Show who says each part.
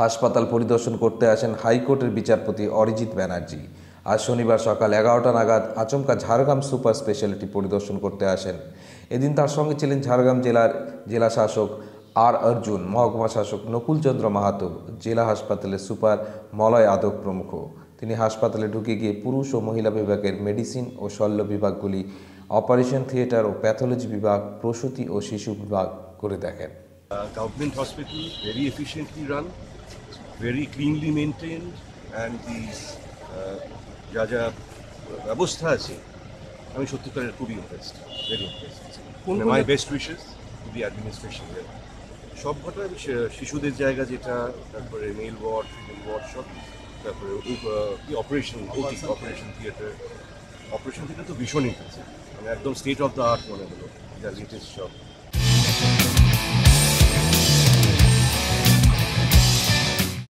Speaker 1: হাসপাতাল পরিদর্শন করতে আসেন হাইকোর্টের বিচারপতি অরিজিৎ ব্যানার্জি আজ শনিবার সকাল এগারোটা নাগাদ আচমকা ঝাড়গ্রাম সুপার স্পেশালিটি পরিদর্শন করতে আসেন এদিন তার সঙ্গে ছিলেন ঝাড়গ্রাম জেলার জেলা শাসক আর অর্জুন মহকুমা শাসক নকুলচন্দ্র মাহাতো জেলা হাসপাতালের সুপার মলয় আদক প্রমুখ তিনি হাসপাতালে ঢুকে গিয়ে পুরুষ ও মহিলা বিভাগের মেডিসিন ও শল্য বিভাগগুলি অপারেশন থিয়েটার ও প্যাথোলজি বিভাগ প্রসূতি ও শিশু বিভাগ করে দেখেন
Speaker 2: government hospital very efficiently run very cleanly maintained and these uh, যা যা ব্যবস্থা আছে আমি সত্যিকারের খুবই impressed very impressed my best wishes to the administration
Speaker 3: সব ঘটনা শিশুদের জায়গা যেটা তারপরে মেল ওয়ার্ড ফিমেল ওয়ার্ড সব তারপরে operation operation theatre operation theatre তো ভীষণ ইন্টারেস্টিং মানে একদম স্টেট অফ দ্য আর্ট মনে হলো যা লেটেস্ট সব